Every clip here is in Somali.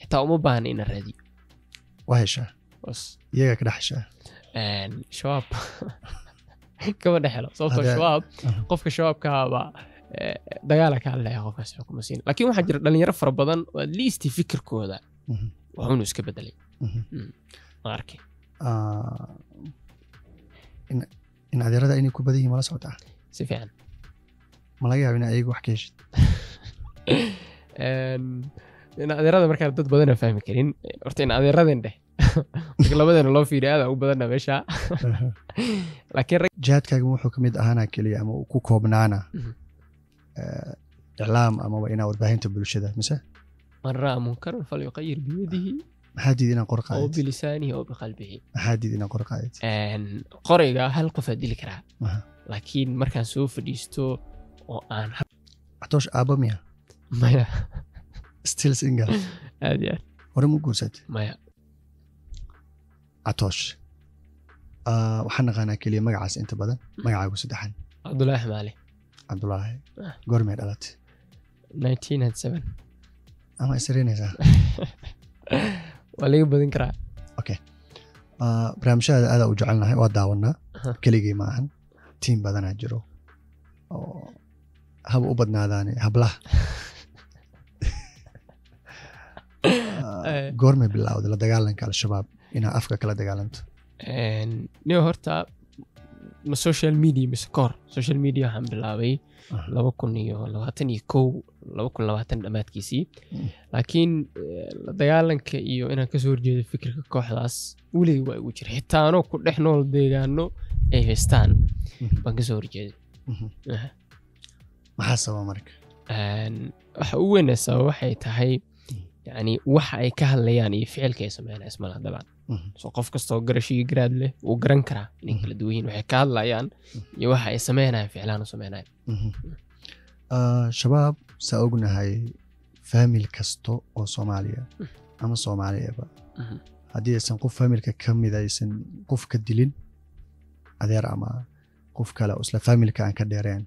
xitaa uma baahna ina raadiyo waa heshaa iyagaa ka dhex heshaa shabaab kama dhex helo sababtoo shabaab qofka shabaabkaaba eh, dagaala kaa alleeya qofkaas xukuma siin laakiin waxaa jira dhalinyaro fara badan oo at least fikirkooda wuxuunu iska bedelay ma hmm. ah, in adeerada inay ku badan mala socdaa si fiican ma laga yaaba in ayagu wax ka heshid Eh, adeerada markaa dad badana fahmi karin eh, horta in adeeradan dheh labadana loo fiiriy aada u badana meesha jihaadkaaga wuxuu kamid ahaana keliya ama ku koobnaana iclaam mhm. eh, amaba inaa warbaahinta bulshada mise man raa munkaran falyuqayir biyadihi maxaa diid inaa qor qaadid bilisaanihi oo biqalbihi maxaa diid inaa qor qaadid qorayga hal qof dili karaa laakiin markaan soo fadhiisto oo aan xatoosh aabba miya maya hore ma guursataycatoosh waxaan naqaanaa keliya magacaas inta badan magacaagu saddexan cabdulaahi maali cabdulaahi ah. goormee dhalatay ama isaraynaysaa waa laga badin karaa okay uh, barnaamijhadaada aadaa u jecelnahay waa daawanaa uh-huh. keligii ma ahan tiim badanaa jiro oo haba u badnaadaani hablaha Eh. goormay bilowda la dagaalanka al-shabaab inaa afka kala dagaalanto niba horta ma social media mise kahor social media waxaan bilaabay laba kun iyo labaatan iyo kow laba kun labaatan dhammaadkiisii laakiin ah. la dagaalanka iyo inaan kasoo horjeedo fikirka kooxdaas weligay waa igu jira xitaa ku dhex nool deegaano ay haystaan baan kasoo horjeeday maxaa sababa marka waxa u weynaa sababa waxay tahay yani wax ay ka hadlayaan iyo ficilka ay sameynaa ismala dabcan mhm. so qof kastoo garashigii garaad leh uu garan karaa inay mhm. kala duwan yihin waxay ka hadlayaan mhm. iyo waxa ay sameynayaan ficlahan u sameynayaan ah, shabaab saa ognahay faamil kasto oo soomaaliya ama soomaaliyaba haddii aysan qof faamilka ka mid aysan qof ka dilin adeer ama qof kale oo isla faamilka aan ka dheereen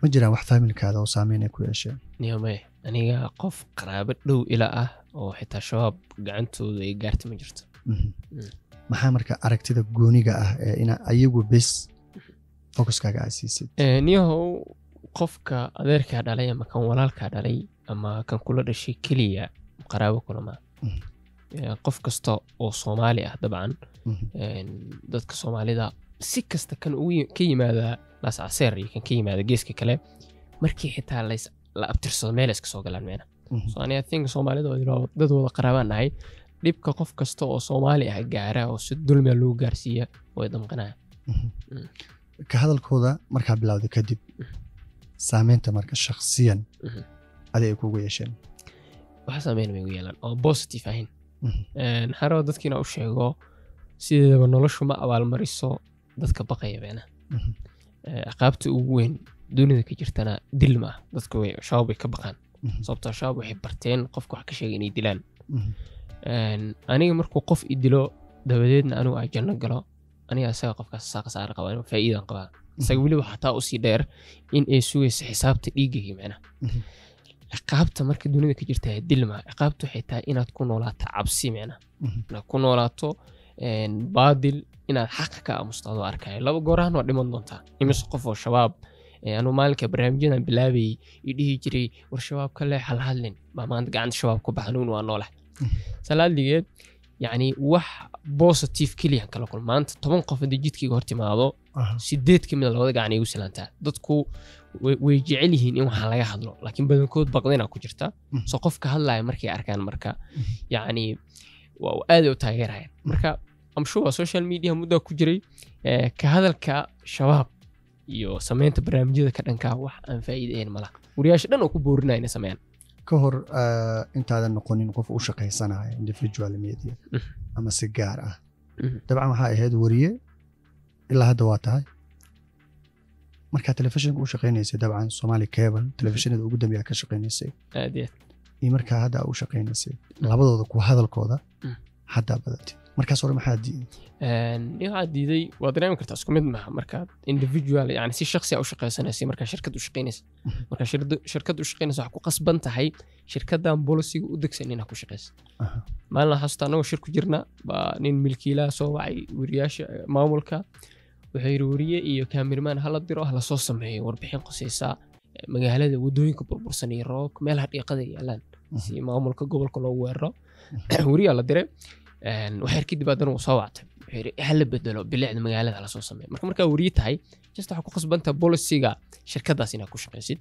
ma jiraan wax faamilkaada oo saameyn ay ku yeesheen aniga qof qaraabo dhow ila ah oo xitaa shabaab gacantooda ay gaarta ma jirto mhm. mm. maxaa marka aragtida gooniga ah ee inaa ayagu bes focuskaaga aad siisid eh, niyahow qofka adeerkaa dhalay ama kan walaalkaa dhalay ama kan kula dhashay keliya qaraabo kulama mhm. eh, qof kasta oo soomaali ah dabcan mhm. eh, dadka soomaalida si kasta kan ka yimaada laascaseer iyo kan ka yimaada geeska kale markii xitaa lays la abtirsado meel iska soo galaan meena mhm. so ani think soomaalida dad wada qaraabaan nahay dhibka qof kasta oo soomaali ah gaara oo si dulmia lagu gaarsiiya way damqanaya mhm. ka hadalkooda markaa bilowda kadib mhm. saameynta marka shaksiyan adi ay kugu yeesheen wax saameyn bay ugu yeelaan oo positive ahayn maxaa raba u sheego sideedaba noloshu ma abaalmariso dadka baqaya beena caqaabta ugu weyn dunida ka jirtana dil ma ah dadka ka baqaan sababtoo shabaab waxay barteen qofka wax ka sheegay inay dilaan aniga markuu qof i dilo dabadeedna anigu ay janno galo aniga isaga qofkaas saa qaba faa'iidan qabaa isaga weliba xataa usii dheer in ay sugaysa xisaabta dhiiggayga macnaha ciqaabta marka dunida ka jirta dil ciqaabta waxay tahay inaad ku noolaato cabsi macnaha inaad ku noolaato baadil inaad xaqa ka aamusta adoo laba goorahana waa dhiman doontaa imise qof oo shabaab Eh, anuu maalinka barnaamijyadan bilaabayay io dhihi jiray war shabaab ka le halhadlin baa maanta gacanta shabaab ku baxnuun waa noolah salaadligeed yacni wax bositive keliyan kala kul maanta toban qof haddii jidkayga hor timaado sideed ka mida labada gacan ay igu silaantaa dadku way jecel yihiin in waxaan laga hadlo laakiin badankood baqdina ku jirta hmm. so qofka hadlaya markay arkaan marka hmm. yacni aaday u taageeraya hmm. marka amshuwa social media muddaa ku jiray eh, ka hadalka shabaab iyo samaynta barnaamijyada ka dhankaa wax aan faa'iidayn malaha wariyaasha dhan oo ku boorinayna sameeyaan ka hor eh, intaadan noqonin qof u shaqaysanaya individual media mm-hmm. ama si gaar ah mm-hmm. dabcan waxaa ahayd wariye ilaa hadda waa tahay markaa telefishinka u shaqaynaysay dabcan somaali cable mm-hmm. telefishinada ugu dambeeya ka shaqaynaysay iyo markaa hadda u shaqaynaysay labadooda ku hadalkooda mm. haddaa badatid markaas hore maxaa diiday waxaa diiday waad dareemi kartaa isku mid maaha markaad individual yani si shaksiya ah u shaqaysanaysa markaa shirkad u markaa shirkad u waxaa ku qasban tahay shirkadan bolisiga u degsan inaa ku shaqaysa maalin xasuusta anagoo shir ku jirna baa nin milkiilaha soo wacay weriyaasha e, maamulka wuxuu yidhi weriye iyo kaamiramaan hala diro hala soo sameeyo warbixin qosaysaa e, magaalada wadooyinka burbursan iyo roobabka meelaha dhiiqada yaalaan si maamulka gobolka loo weeraro weriyaa la diray waxyar kadib adan uu soo wactay hala bedelo bilicda magaalada lasoo sameeyo marka markaa wariye tahay just waxaa ku khasbanta bolisiga shirkadaas inaad ku shaqaysid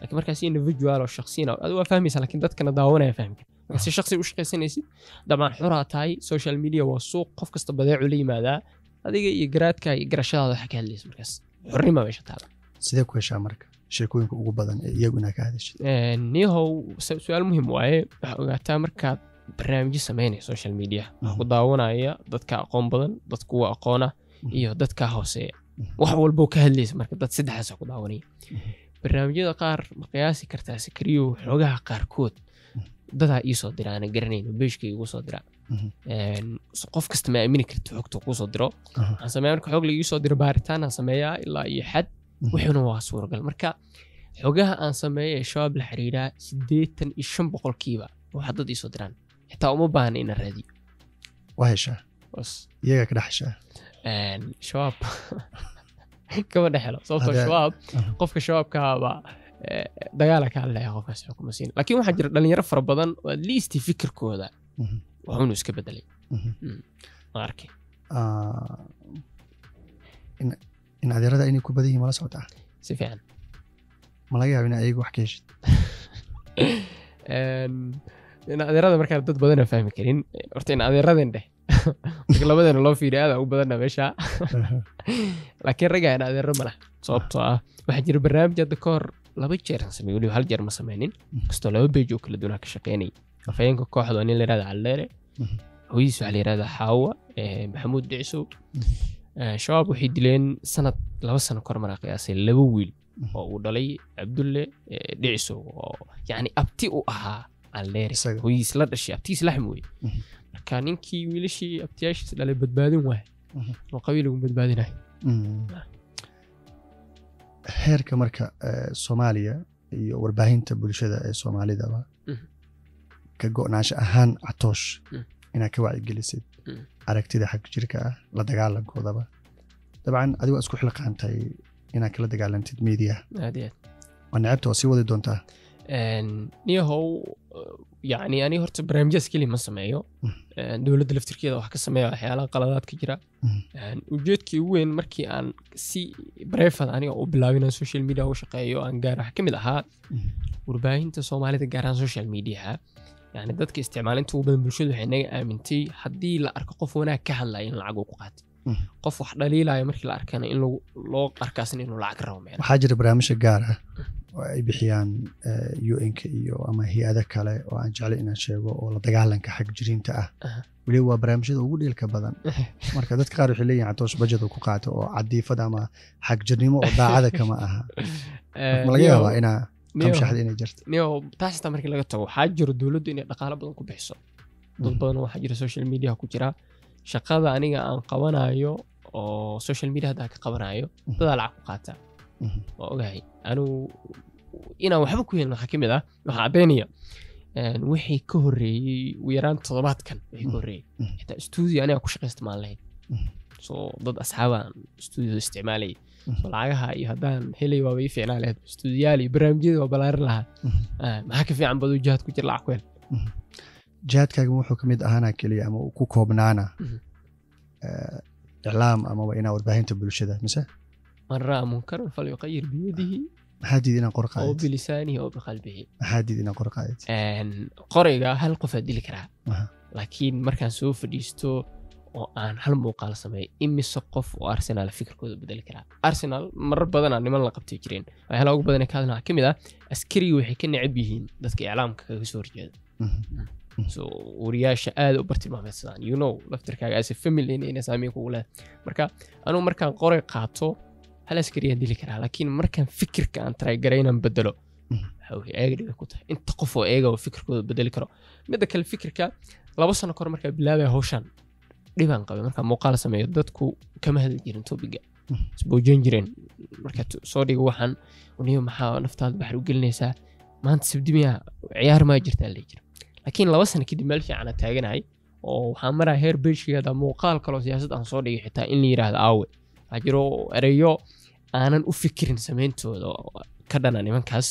laakiin markaasi individual oo shaqsiina adu waa fahmaysa laakiin dadkana daawanaya fahmka si shaqsi u shaqaysanaysid dabcan xuraa tahay social media waa suuq qof kasta badeecu la yimaadaa adiga iyo garaadka iyo garashadaada waxa ka hadlaysa markaas xornima meesha taala sidee ku heshaa marka sheekooyinka ugu badan ee iyagu inaa ka hadashid niyahow su-aal muhiim waaye waxaa ogaataa markaad barnaamijyo samaynaya social media waxaa ku daawanaya dadka aqoon badan dad kuwa aqoona iyo dadka hooseeya wax walbo ka hadlaysa marka dad saddexdaasa ku daawanaya barnaamijyada qaar ma qiyaasi kartaa sikriyo xoogaha qaarkood dadaa iisoo dira aana beeshka igu soo dira qof kasta ma aamini karta xogta kuu diro waxaan sameeya marka xog laiisoo diro baaritaan aan sameeyaa ilaa iyo xad wuxuuna waa suuragal marka xogaha aan sameeya ee shabaab la xiriiraa siddeetan iyo shan boqolkiiba waxaa dad iisoo diraan xitaa uma baahna ina raadiyo waa heshaa iyagaa ka dhex heshaa shabaab kama dhex helo sababtoo shabaab qofka shabaabkaaba eh, dagaala kaa alleeya qofkaas xukuma siin laakiin waxaa jira dhalinyaro fara badan oo at least fikirkooda mhm. wuxuunu iska bedelay mhm. mm. ma arkay ah, in adeerada inay ku badan mala socdaa si fiican ma laga yaaba in ayagu wax ka heshid Eh, adeerada markaa dad badana fahmi karin eh, horta in adeeradan dheh labadana loo fiiriy aada u badanna meesha laakiin raggaa in adeero ma sababtoo ah waxaa jira barnaamij hadda ka hor laba jeeran samey weliba hal jeer ma sameynin mm-hmm. kastoo laba beej oo kala duwanaa ka shaqeynaya afayeenka kooxda nin la yirahda calleere mm-hmm. hooyadiis waxaa la yirahda xaawa eh, maxamuud dhicsow mm-hmm. shabaab waxay dileen sanad laba sano kor maraa qiyaasay laba wiil oo uu dhalay cabdulle dhicsow oo yacni abti u ahaa isla dhashay abtiis laxm wey marka ninkii eh, wiilashii abtiyaashiis dhalay badbaadin waay oo qabiil ugu badbaadinayo heerka marka soomaaliya iyo warbaahinta bulshada ee eh, soomaalidaba ka go go'naansha ahaan catoosh inaad ka wacigelisid aragtida xag jirka ah la dagaalankoodaba dabcan adigo isku xilqaantay inaad kala dagaalantid miidiyaha waa necebta oo sii wadi doontaa niyahow uh, yani ani horta barnaamijyaas keliya ma sameeyo hmm. dowladda laftirkeeda wax ka sameeya waxyaalaha qaladaad ka jira hmm. ujeedkii ugu weyn markii aan si brevad aniga u bilaabin aan social media uga shaqeeyo aan gaar wax ah, ka mid ahaa hmm. warbaahinta soomaalida gaaraan social mediaha yani dadka isticmaalinta ugu badan bulshadu waxay naga aamintay haddii la arko qof wanaag ka hadlaya in lacag uu ku qaata Hmm. qof wax dhaliilayo markii la arkana in loo arkaasina inuu lacag rabo meel waxaa jira barnaamijha gaar ah hmm. oo ay bixiyaan eh, u ka iyo ama hay-ado kale oo aan jeclay inaan sheego oo la dagaalanka xag jiriinta ah weliba waa barnaamijyada ugu dhiilka badan marka dadka qaar waxay leeyihin atoosh bajet ku qaato oo cadiifada ama xag oo daacada kama aha eh, ma laga yaabaa inaa qamshaxda inay jirto nio taas xitaa markii laga tago waxaa jiro dowladdu inay dhaqaalo badan ku bixiso dad hmm. badan waxaa jira social media ku jira shaqada aniga aan qabanayo oo social media haddaa ka qabanayo mhm. dadaa lacag ku qaataa mhm. waa ogahay anigu inaan waxba ku yeelin waxaa ka mid ah waxaa abeenaya wixii ka horreeyey ugu yaraan toddobaadkan wixii ka mhm. horreeyey xitaa stuudio aniga ku shaqaysta maan lahayn so dad asxaabaan stuudio isticmaalaya lacagaha iyo haddaan helay waaba ii fiicnaa lahayd stuudiyaal iyo barnaamijyada waa balaarin lahaa maxaa ka fiican bad wajahaad ku jir lacag ku hel jihaadkaagan wuxuu ka mid ahaana keliya ama ku koobnaana mhm. eh, iclaam amaba inaa warbaahinta bulshada mise man raa munkaran falyuqayir biyadihi maxaa diid inaan qor oo bilisaanihi oo biqalbihi maxaa diid inaan qor qaadid hal qofaa dili karaa laakiin markaan soo fadhiisto oo aan hal muuqaal sameeyo imise qof oo arsenaal fikirkooda bedeli karaa arsenaal marar badanaa niman la qabtay jireen waxyaalaha ugu badanee ka hadlin ka mid ah askarigi waxay ka necab yihiin dadka iclaamka kaga soo horjeeda mhm. mm so wariyaasha eh, aada u bartilmaameysadaan you know laftirkaaga ase familyn inay saamiin kugu leeday marka anugu markaan qoray qaato hal askariyaan dili karaa laakiin markaan fikirka aan taraygaray inaan bedelo mhm. inta qof oo eega fikirkooda bedeli karo midda kale fikirka laba sano kahor markaa bilaabaya hawshan dhibaan qabay markaa muuqaal sameeyo dadku kama hadli jirin tobiga mhm. isboojan jireen markaa soo dhiga waxaan uniyo maxaa naftaada baxar u gelinaysaa maanta sibdimiya ciyaar maa jirtaa leejira laakiin laba sana kadib meel fiicana taaganahay oo waxaa maraya heer beeshkeeda muuqaal kaloo siyaasad aan soo dhigay xitaa in la yidhaahdo aawe waxaa jiro ereyo aanan u fikirin sameyntooda ka dhana nimankaas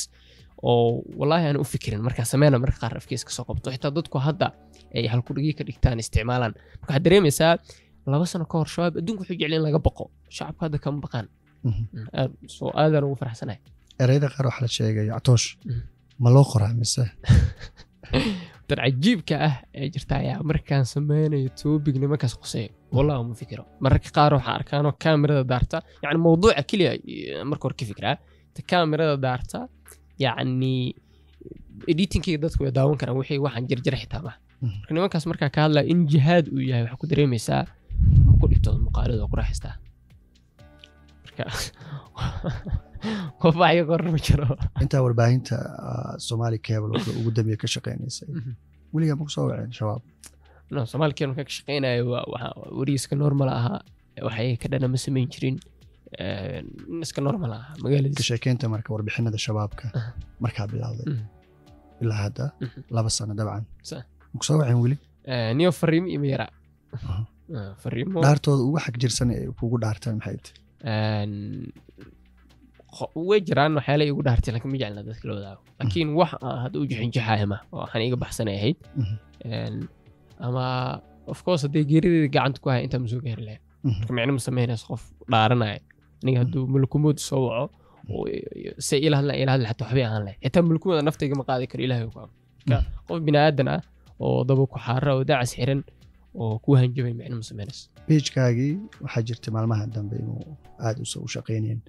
oo walaahi aanan u fikirin markaa sameyna marka qaar afkiis kasoo qabto xitaa dadku hadda ay halkudhigii ka dhigtaan isticmaalaan marka waxaad dareemaysaa laba sano ka hor shabaab adduunka wuxuu jecel in laga baqo shacabka hadda kama baqaan mhm. mm, soo aadaan ugu faraxsanahay ereyada qaar waxaa la sheegay actoosh mm. ma loo qoraa mise dar cajiibka ah ee jirta ayaa markaan sameynayo tobigna markaas quseeya wallah uma fikiro mararka qaar waxaa arkaanoo kaamirada daarta yani mawduuca keliya eh, marka hore ka fikraa ta kaamirada daarta yacni editingkayga dadku way daawan karaan wixii waxaan jarjara xitaa mm-hmm. marka nimankaas markaa ka hadlaya in jihaad uu yahay waxaa ku dareemaysaa ku dhibtooda muuqaalada oo ku raaxaystaa marka qof ayagoo rumi jiro intaa warbaahinta ah, somaali cable ugu dambeya ka shaqeynaysay mhm. weligaa maku soo waceen shabaab no somaali cable ka shaqeynayo werigiiska normal ahaa waxay ka dhana ma sameyn jirin eh, iska normal ah magaaladiis ka sheekeynta marka warbixinada shabaabka markaa bilowday mhm. ilaa hadda mhm. laba sano dabcan maku soo waceen weli eh, niyo fariimo iyo mayara ah, fariimo dhaartooda ugu xag jirsan ay kugu dhaartaan maxay way jiraan waxyaala igu dhaartay lakin ma jeclna dadka la wadaago laakiin mm-hmm. wax aan hadda u jixinjixaaya ma oo waxaan iga baxsanay ahayd mm-hmm. ama of course haddee geerideeda gacanta ku haya intaa masoo gaari lahayn mm-hmm. marka micno ma samaynayso qof dhaaranaya aniga hadduu malakumood soo waco se ilahadla ilahadla xataa waxbay ahaan lahayd xitaa malakumooda naftayga ma qaadi karo ilahay ku qof bini aadan ah oo daba ku xaara oo dacas xiran oo ku hanjabay micno masameynaysa biijkaagii waxaa jirtay maalmaha dambe inuu aada usoo u shaqaynayeen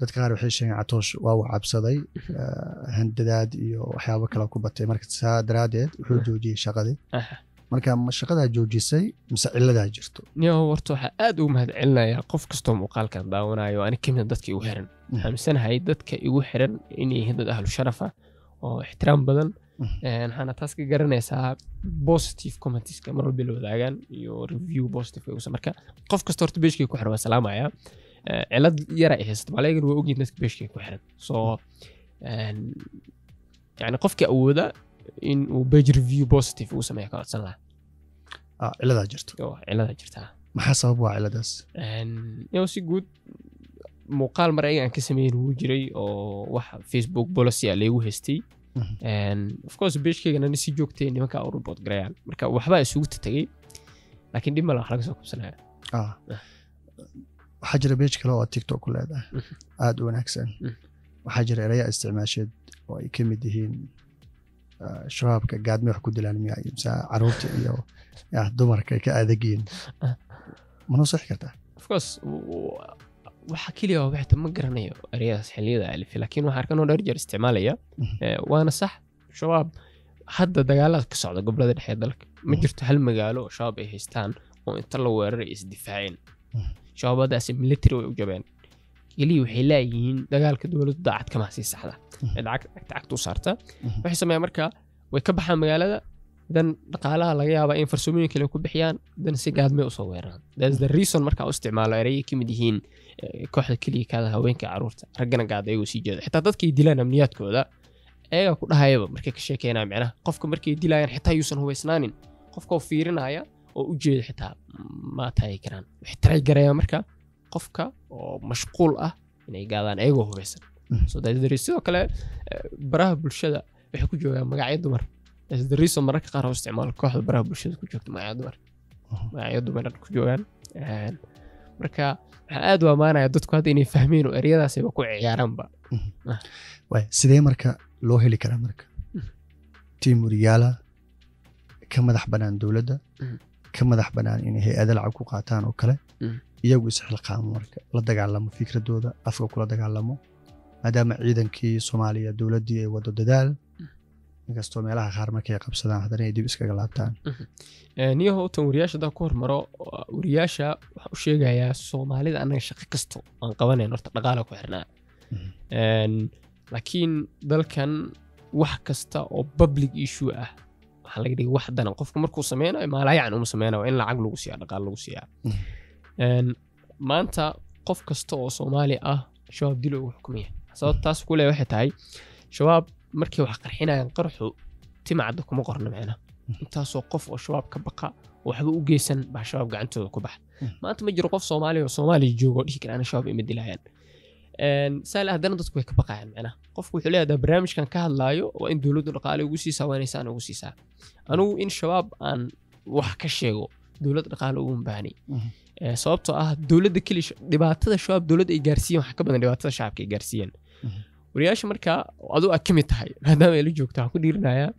dad qaar waxay sheegeen catoosh waa u cabsaday mhm. ah, handadaad iyo waxyaabo kale ku batay marka saa daraaddeed wuxuu mhm. joojiyey shaqadii marka ma shaqadaa joojisay mise ciladaa jirto nio horta waxaa aad ugu mahad celinayaa qof kastoo muuqaalkan daawanayo ani kamid dadka igu xiran aaminsanahay mhm. dadka igu xiran inay dad ahlu sharafa oo ixtiraam badan waxaana mhm. eh, taas ka garanaysaa positive commentiska mar walba la wadaagaan iyo review positive usan marka qof kasta horta beeshkay ku xiran waa salaamaya cilad yara haysato baleegan waa ogyihin dadka beeshkay ku xiran soo yani qofka awooda in uu beej review positive uu sameeya ka codsan lahaa ciladaa jirto ciladaa jirta maxaa sabab waa ciladaas yow si guud muuqaal mar ayaga aan ka sameyn wuu jiray oo wax facebook policy a leegu haystay Mhm. of course beeshkeeganani si joogtay nimanka urubod garayaan marka waxbaa isugu tatagay laakiin dhib male wax laga soo kubsanaya ah. ah. waxaa jira bej kale oo tiktok ku leedahay mhm. aada u wanaagsan mhm. waxaa jira erayaa isticmaasheed oo ay ka mid yihiin ah, shabaabka gaadme wax ku dilaan miya mise caruurta iyo dumarka ka aadagiin ma noo kartaa of waxa keliya waa baxta ma garanayo ereyadaas xiliyada alifi laakiin waxaan arkanoo dheer jeer isticmaalaya mhm. eh, waana sax shabaab hadda dagaalada ka socda gobolada dhexe dalka ma mhm. jirto hal magaalo oo shabaab ay haystaan oo inta la weeraray ay isdifaaceen mhm. shabaab haddaasi military way u jabeen keliya waxay laayihiin dagaalka dowladdu daacad kama sii saxda ee dacagta u saarta waxay sameeyaan marka way ka baxaan magaalada dan dhaqaalaha laga yaaba in farsamooyin kale ku bixiyaan dan si gaadmay usoo weeraraan therson markaa u isticmaalo erey ka mid yihiin eh, kooxda keliya haweenka caruurta raggana gaad ayagoo sii jeeda xitaa dadkay dilaan amniyaadkooda ayagaa ku dhahayaba markay ka sheekeynaya micnaha qofka markay dilayaan xitaa yuusan hubaysnaanin qofkao fiirinaya oo u jeeda xitaa ma karaan waxay taraygaraya marka qofka oo mashquul ah inay gaadaan ayagoo hubaysan mm. sidoo kale eh, baraha bulshada waxay ku joogaan magacyo dumar dariso mararka qaar isticmaalo kooxda baraha bulshada ku joogta magacyo ku joogaan marka waxaan aad u ammaanaya dadku hadda inay fahmeen oo eryadaasayba ku ciyaaraanba mhm. ah. sidee marka loo heli karaa marka mhm. tiimuriyaala ka madax banaan dowladda mhm. ka madax banaan inay hay-ada lacag ku qaataan oo kale iyagu isxilqaamo marka la dagaalamo fikradooda afka kula dagaalamo maadaama ciidankii soomaaliya dowladdii ay wado dadaal inkastoo meelaha qaar markay qabsadaan haddana ay dib iskaga laabtaan uhuh. niyaho utan wariyaasha haddaan ku hormaro wariyaasha waxaa u sheegayaa soomaalida annaga shaqo kasto aan qabanayn horta dhaqaala ku xirnaa uhuh. laakiin dalkan wax kasta oo public issue ah waxaa laga dhigay wax danan qofku markuu sameynayo maalayacan uma sameynayo waa in lacag lagu siiyaa dhaqaal lagu siiyaa uhuh. maanta qof kasta oo soomaali ah shabaab dilo ugu xukumaya sababta taas waxay tahay shabaab markii wax qarxinayaan qarxu timacadda kuma qorna micnaha hmm. intaasoo qof oo shabaab ka baqa oo waxba u geysan baa shabaab gacantooda ku baxa hmm. maanta ma jiro qof soomaaliya oo soomaaliya jooga dhihi kara shabaab ima dilayaan saal haddana dadku way ka baqayaan micnaha qofku wuxuu leeyadaa barnaamijkan ka hadlaayo waa in dowladdu dhaqaale ugu siisaa waa inaysaan ugu siisaa anigu in shabaab aan wax ka sheego dowlad dhaqaale ugun baahnay hmm. sababtoo ah dowladda keli dhibaatada shabaab dowladda ay gaarsiiyeen wax ka badan dhibaatada shacabka ay gaarsiiyeen wariyaasha markaa aduu aad ka mid tahay maadaama ay la joogta waxaan ku dhiirinayaa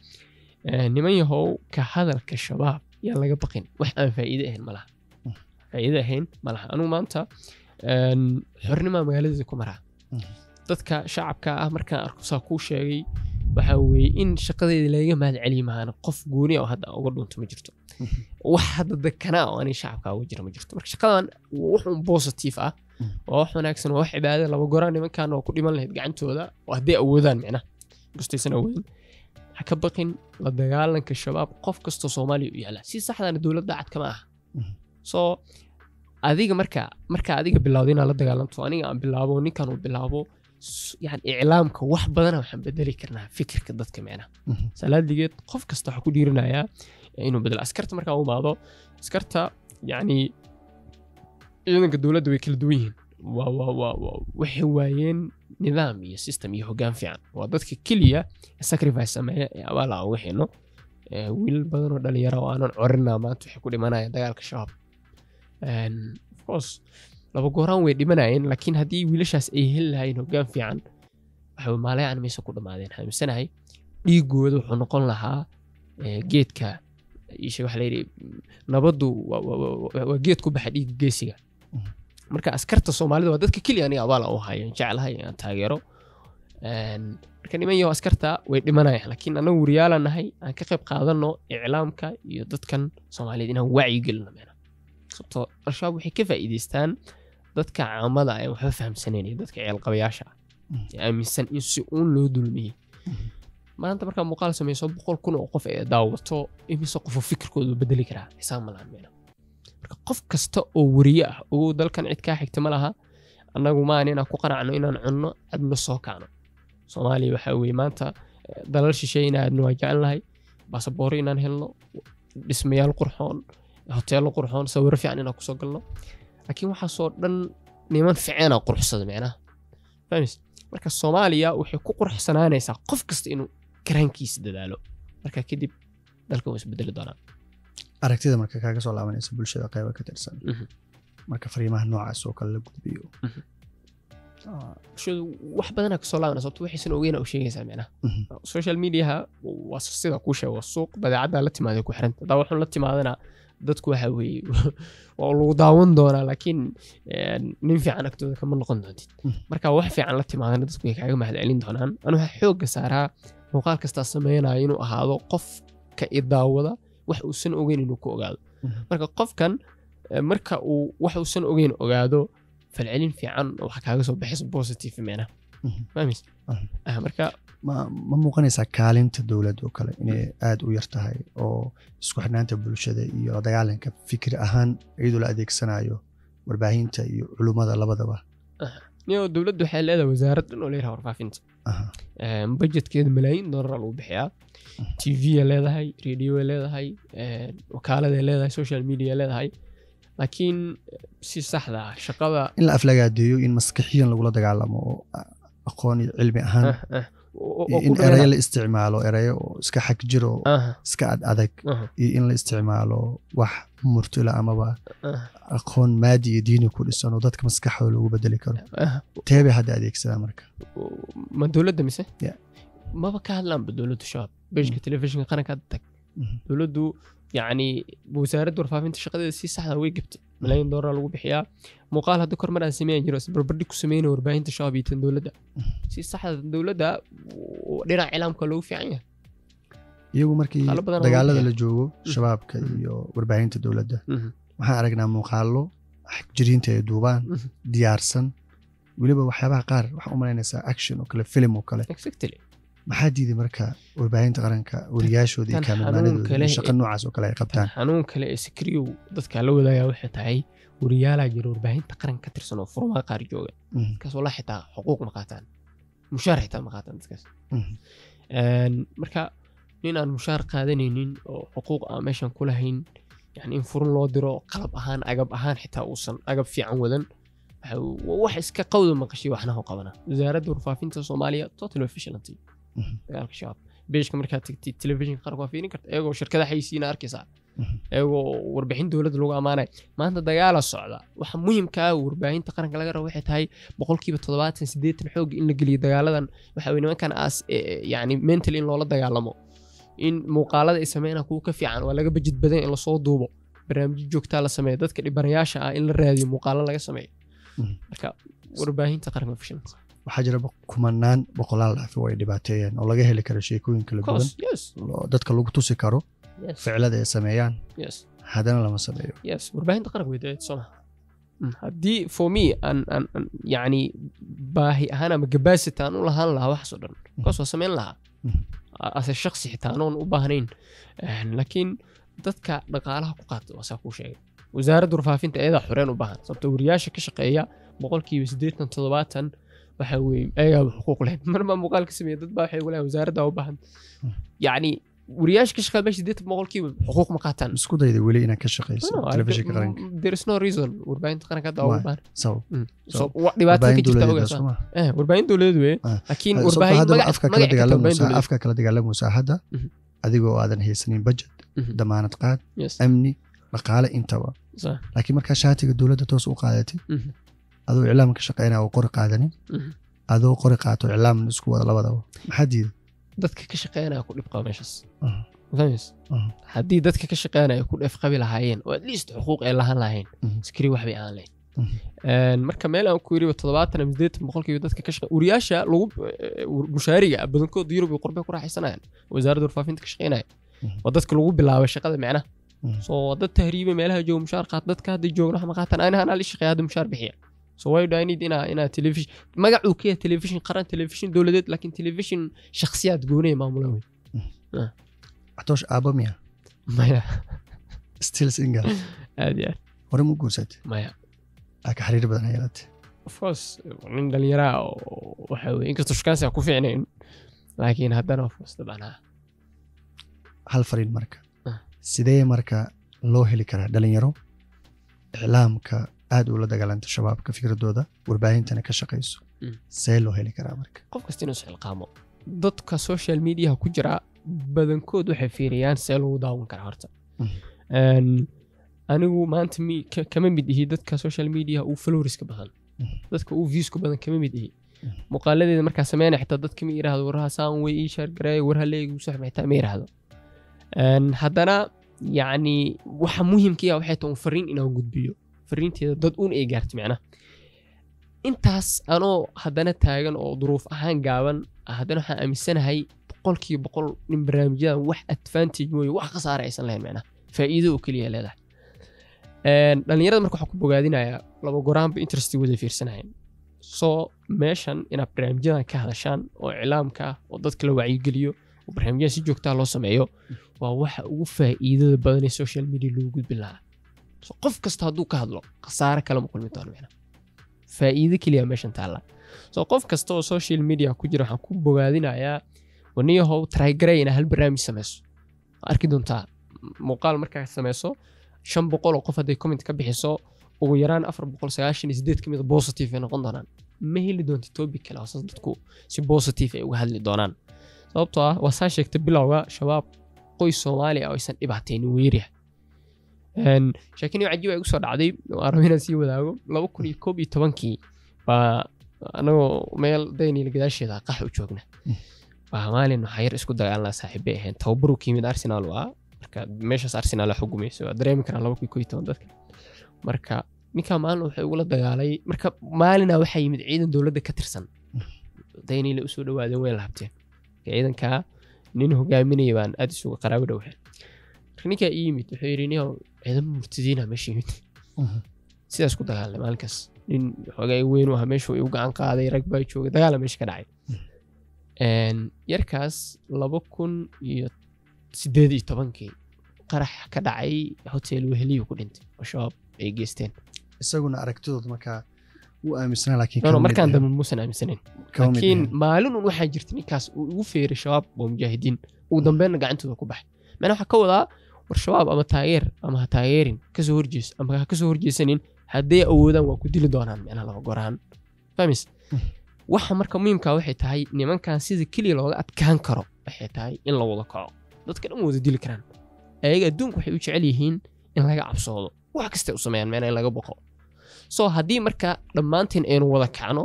niman yahow ka hadalka shabaab yaan laga baqin wax aan faa'iide ahayn malaha faa'iide ahayn malaha anugu maanta xornimaa magaaladeeda ku maraa dadka shacabka ah markaan arko saa kuu sheegay waxaa weeye in shaqadeeda laga mahad celiyi mahaana qof gooni oo hadda uga dhunto ma jirto wax dadakana oo ani shacabka uga jira ma jirto marka shaqadan wuxuun bositif ah waa mm. wax wanaagsan waa wax cibaada laba goraa nimankan oo ku dhiman lahayd gacantooda hadday awoodaan micnaha inkastaysan awoodin ha ka baqin la dagaalanka shabaab qof kastoo soomaaliya u yaala si saxdana dowladda cad kama mm. soo adiga marka marka adiga bilawda inaa la dagaalanto aniga aan bilaabo ninkan uu bilaabo yani iclaamka wax badana waxaan bedeli karnaa fikirka dadka micnaha mm-hmm. salaadigeed qof kasta waxaa ku dhiirinayaa inuu bedelo askarta markaa u askarta yani ciidanka dowladda way kala duwan yihiin waxay waayeen nidaam iyo system iyo hogaan fiican waa dadka keliya sacrifice sameeya ee abaala uga xino wiilal badan oo dhalinyaro oo aanan corinaa maanta waxay ku dhimanayaan dagaalka shabaab course laba gooraan way dhimanayeen laakiin haddii wiilashaas ay heli lahaayeen hogaan fiican waxay maaleecan mayse ku dhammaadeen xamiisanahay dhiigooda wuxuu noqon lahaa geedka nabadu layidhi waa geed ku baxa dhiig geesiga mhm. marka askarta soomaalida waa dadka keliya aniga abaala u hayan jeclahay inaan taageero marka niman askarta way dhimanayaan laakiin anagu wariyaala nahay aan ka qayb qaadano iclaamka iyo dadkan soomaaliyeed inaan wacyi gelino mena sababtoo al-shabaab waxay ka faa'iidaystaan dadka caamada ah aan waxba fahamsanayn dadka ceelqabayaasha ah mhm. ee aaminsan in si uun loo dulmiyey mhm maanta marka muuqaal samayso boqol kun oo qof ee daawato imise qofoo fikirkooda bedeli karaa xisaab malaan marka qof kasta oo weriye ah ogow dalkan cid kaa xigta ma laha annagu maan inaan ku qanacno inaan cunno adno soo kacno soomaaliya waxaa weye maanta eh, dalal shisheey inaan waa jecel nahay baasabooro inaan helno dhismayaal qurxoon hoteello qurxoon sawirro fiican inaan kusoo galno laakiin waxaasoo dhan niman ficeena ah qurxsada micnaha marka soomaaliya waxay ku qurxsanaanaysaa qof kasta inuu karaankiisa dadaalo marka kadib dalka wuu isbedeli doonaa aragtida marka kaaga soo laabanaysa bulshada qayba ka tirsan mhm. marka fariimaha noocaas oo kale la gudbiyo bulshadu mhm. ah. wax badanaa kasoo laabanaa sababto waxaysan ogeyna u sheegaysaa micnaha social mediaha waa sida kuu sheego suuq badeecaddaa la timaada ku xiranta hadaa la timaadana dadku waxa weeye waa lagu daawan doonaa laakiin eh, nin fiican agtooda kama noqon doontid mhm. marka wax fiican la timaadana dadku way kaaga mahadcelin doonaan anuuxa xoogga saaraa muuqaal kastaa sameynaya inuu ahaado qofka idaawada wax uusan ogeyn inuu ku ogaado mhm. marka qofkan eh, marka uu wax uusan ogeyn ogaado falcelin fiican waxa kaaga soo baxaysa positive meenaha mhm. ah, marka ma muuqanaysaa kaalinta dowladda oo kale inay aada u yar tahay oo isku xidhnaanta bulshada iyo la dagaalanka fikir ahaan iyadoo la adeegsanayo warbaahinta iyo culummada labadaba ah iyadoo dowladdu waxay leedahay wasaaraddan ehm, oo leedahay warfaafinta bajetkeeda malaayiin doolara lagu bixiyaa tvya leedahay radioa ehm, leedahay wakaalada leedahay social media leedahay laakiin eh, si saxda ah shaqada in la aflagaadeeyo in maskixiyan lagula dagaalamo oo ah, aqoon iyo cilmi ahaan ah, ah. in ereyo la isticmaalo ereyo oo iska xag jiro iska ad adag iyo in la isticmaalo wax murtula amaba eh. aqoon maadi iyo diini ku dhisan oo dadka maskaxdooda lagu bedeli karo eh. teebay hadda adeegsadaa marka ma dowladda mise maba ka hadlaanba dowladda shabaab beshka mm. telefishinka qaranka hadda tag mm-hmm. dowladdu yacni wasaaradda warfaafinta shaqadeeda si saxda ah way gabtay malaayiin mm. doolara lagu bixiyaa muuqaal hadda kormar aan sameeyan jiro barbardhi ku sameynaya warbaahinta shabaab iyo tan dowladda mm-hmm. si saxda ah, dowladda dhinac cilaamka loogu fiican yahay iyagu markii dagaalada la joogo mm-hmm. shabaabka iyo warbaahinta dowladda mm-hmm. waxaan aragnaa muuqaalo xagjiriinta ay duubaan mm-hmm. diyaarsan weliba waxyaabaha qaar waxaa u malaynaysaa action oo kale filim oo kale maxaa diiday marka warbaahinta qaranka wariyaashooda iyo kaamilmaanadood shaqa noocaas oo kale ay qabtaan xanuun kale ee sikriyow dadka la wadaayaa waxay tahay wariyaalaa jira warbaahinta qaranka ka tirsan oo furmada qaar jooga dadkaasoo la xitaa xuquuq ma qaataan mushaar xitaa ma qaataan dadkaas marka nin aan mushaar qaadanaynin oo xuquuq aan meeshan ku lahayn yani in furun loo diro qalab ahaan agab ahaan xitaa uusan agab fiican wadan wax iska qawda maqashay waxnahu qabanaa wasaaradda warfaafinta soomaaliya total efficiency mhm. dagaalka shabaab beeshka markaad tagtid telefishinka qaarka waa fiirin karta iyagoo shirkada xaysiina arkaysaa iyagoo mhm. warbixin dowladda lagu ammaanay maanta dagaala socda waxa muhiimkaa ah, warbaahinta qaranka laga rabo waxay tahay boqolkiiba toddobaatan siddeetan xoog in la geliyo dagaaladan waxa nimankan aas e, e, yani mental in loola dagaalamo in muuqaalada ay sameeyaan kuwa ka fiican waa laga bajid badan in lasoo duubo barnaamijyo joogtaa la sameeyo dadka dhibanayaasha ah in la raadiyo muuqaalo laga sameeyo mm-hmm. marka warbaahinta qaranka fashinka waxaa jira kumanaan boqolaal dhaafi ah way dhibaateeyeen oo laga heli karo sheekooyin kala duwan dadka lagu tusi karo ficlada ay sameeyaan haddana lama sameeyo warbaahinta qaranka way daayeed soo mm, haddii for me aan aan yacni baahi ahaan ama aan u lahaan lahaa waxaas dhan mm-hmm. kaas sameyn lahaa ase shaqsi xitaa anoon u baahnayn eh, laakiin dadka dhaqaalaha ku qaata waasaa kuu sheegay wasaaradda warfaafinta ayadaa xoreen u baahan sababto wariyaasha ka shaqeeya boqolkiiba siddeetan toddobaatan waxaa weeye ayagaa xuquuq leh marba muuqaal ka sameeya dad baa waxay ugu leeyahay wasaaraddaa u baahan hmm. yacni wariyaasha ka shaqeeya meesha sideetan boqolkiiba xuquuq ma qaataan isku dayda weli inaad ka shaqeyso telefishinka dowladeed weye laakiin warbaahinafka kala dagaalamaysaa hadda adigoo aadan haysanin budget damaanad qaad amni dhaqaale intaba lakin markaa shaatiga dowladda toos u qaadatay adoo iclaamka shaqeynaya oo qori qaadanin adoo qori qaato iclaamna isku wada labadaba maxaa diida dadka ka shaqeynaya ku dhibqaba meeshaas haddii dadka ka shaqeynaya ku qabi lahaayeen oo atleast xuquuq ay lahan lahayn skri waxbay aan lahayn marka meel aan ku yiri toddobaatan ama sideetan boqolkiiba dadka ka shaqeeya uriyaasha lagu mushaariga badankooda yurub iyo qurbey ku raaxaysanayaan wasaaradda warfaafinta ka shaqeynaya waa dadka lagu bilaabay shaqada micnaha soo dad tahriibay meelaha jooga mushaar qaata dadka hadda joogna waxma qaatan anahan ali hadda mushaar bixiya magacuu ka yahay telefishin qaran telefishin dowladeed laakiin telefishin shaksiyaad goonaya maamula wey hmm. ah. atoosh aaba miya maya stil singal aad aad hore mu guursate maya aa ka xiriir badan yeelate of nin dhallinyaraa waxa weye inkastoo shukaansi ku fiicnayn laakiin haddana of course hal fariin marka ah. sidee marka loo heli karaa dhalinyaro iclaamka aad ula dagaalanto shabaabka fikradooda warbaahintana ka shaqayso mm. see loo heli karaa marka qof kasta inuu silqaamo dadka social mediaha ku jira badankood waxay fiiriyaan see lagu daawan karaa horta mm. anigu maanta kama mid ihi dadka social media uu floriska badan mm. dadka uu viisku badan kama mid ihi muuqaaladeeda markaa sameyna xitaa dadka ma yiraahdo warha saan way ii shaargareeyo warha leegigu saxma xitaa ma yiraahdo haddana yacni waxa muhimka ah waxay tahay un fariin inaan gudbiyo fariinteeda dad uun ay gaarto micnaha intaas anoo haddana taagan oo duruuf ahaan gaaban haddana waxaan aaminsanahay boqolkiiba boqol nin barnaamijyadan wax advantage mooye wax khasaara aysan lahayn micnaha faa'iido oo keliya leedahay dhallinyarada marka waxaan ku bogaadinayaa laba goraanba interesti wada fiirsanahayn soo meeshan inaad barnaamijyadan ka hadashaan oo iclaamka oo dadka la wacyigeliyo oo barnaamijyadan si joogtaa ah loo sameeyo hmm. waa waxa ugu faa'iidada badanee social media lagu gudbi lahaa qof kasta hadduu ka hadlo khasaare kalema kulmi doono micna faa'iido keliya meeshan taalla soo qof kasta oo social media ku jira waxaan ku bogaadinayaa waniyahow trygarey inaa hal barnaamij samayso arki doontaa muuqaal markaa samayso shan boqol oo qof hadday comment ka bixiso ugu yaraan afar boqol sagaashan iyo sideed ka mid ah positive ay noqon doonaan ma heli doonta topic kale oo dadku si positive ay uga hadli doonaan sababtoo ah waa saa sheegta bilowga shabaab qoys soomaali ah oo aysan dhibaataynin weeriha sheekani cajiib ay gusoo dhacday arab inaan sii wadaago laba kun iyo koob iyo tobankii baa anagoo meel daniel gadaasheeda qax u joogna hmm. baa maalin waxaa yar isku dagaalnaa saaxiibay ahayn tababaruu ka arsenaal u ah marka meeshaas arsenaal waxu gumayso waa dareemi karaa laba kun koo iyo toban dadka marka ninkaa maalin waxay ugula dagaalay marka maalina waxaa yimid ciidan dowladda ka tirsan daniel usoo dhawaadeen way lahabteen ciidankaa nin hogaaminaya baan aad isuga qaraabo dhowheen ninkaa i yimid wuxuu yidhi nin ciidan murtadiina meesha yimid mhm. sidaas ku dagaalamay halkaas nin xoogaa weyn u meeshu u gacan qaaday rag baa jooga dagaala meesha ka dhacay mhm. yarkaas laba kun iyo sideed iyo tobankii qarax ka dhacay hotel weheliyu ku dhintay oo shabaab ay geysteen isaguna aragtidooda markaa wuu aaminsana laakiin markaan dambe muusan aaminsanayn laakiin maalin un waxaa jirtay ninkaas uu igu feeray shabaab oo mujaahidiin uu dambeenna gacantooda ku baxay macnaa waxaa ka wadaa warshabaab ama taageer ama ha taageerin kasoo horjees ama ha kasoo horjeesanin hadday awoodaan waa ku dili doonaan micnaha laba gooraan fahmis mm. waxa marka muhiimka ah waxay tahay nimankan sida keliya looga adkaan karo waxay tahay in la wada kaco dadka dhan wada dili karaan ayaga adduunka waxay u jecel yihiin in laga cabsoodo wax kastay u sameeyaan micnaha in laga boqo soo haddii marka dhammaanteen aynu wada kacno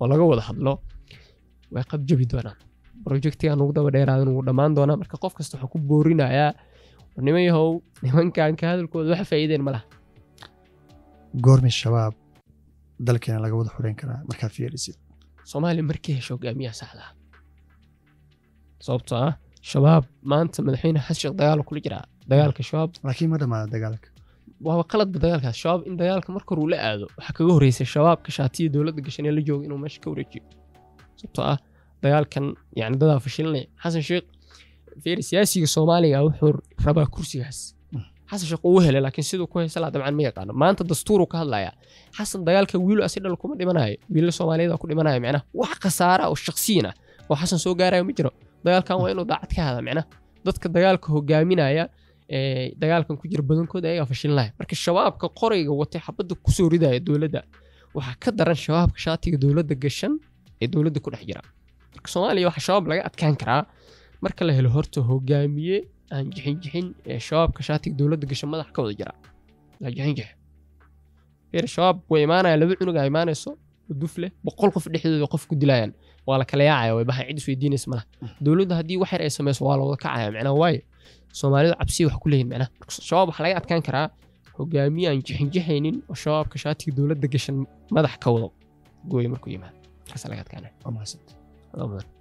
oo laga wada hadlo way qabjabi doonaan projectigan ugu daba dheeraadan wuu dhammaan doonaa marka qof kasta wuxuu ku boorinayaa warnimayahow nimankan ka hadalkooda wax faa'iideen ma laha goormi shabaab dalkeena laga wada xoreyn karaa markaad fiirisid soomaaliya markii hesho hogaamiyaha saxda ah ah shabaab maanta madaxweyne xasan dagaal kula jiraa dagaalka shabaab laakiin ma dhamaada dagaalka waaba qaladba dagaalkaas shabaab in dagaalka marka hore uu la aado waxaa kaga horreysay shabaabka shaatiya dowladda gashan ee la jooga inuu meesha ka wareejiyo sababtoo ah dagaalkan yani dadaa fashilinaya xasan sheekh siyaasiga soomaaliga ah wuxuu rabaa kursigaas xasan sheekh uu helay laakiin siduu ku haysalaa dabcan ma yaqaano maanta dastuuruu ka hadlayaa xasan dagaalka wiil asi kuma dhimanayo wiila soomaaliyeed ku dhimanayo micnaha wax khasaara oo shaksiyin ah oo xasan soo gaarayo ma jiro dagaalkan waa inuu daacad ka hada micnaha dadka dagaalka hogaaminaya dagaalkan ku jira badankooda ayagaa fashilin lahay marka shabaabka qorayga watay xabadda kusoo ridaya dowladda waxaa ka daran shabaabka shaatiga dowladda gashan ee dowladda ku dhex jira marka soomaaliya waxaa shabaab laga adkaan karaa marka la helo horta hogaamiye aan jixin jixin ee shabaabka shaatiga dowladda gasha madaxa ka wada jira shabaab way imaanaya laba cunuga imaanayso dufle boqol qof dhexdooda qof ku dilayaan waa la kala yaacaya way baxaan cid isweydiinaysa malaha mm. dowladda haddii wax ay samayso waa la wada kacaya macnaha waaye soomaalidu cabsiya wax ku leeyihin macnaha shabaab waxaa laga adkaan karaa hogaamiye aan jixinjixaynin oo shabaabka shaatiga dowladda gashan madax ka wado gooye markuu yimaado markaas laga adkaanaya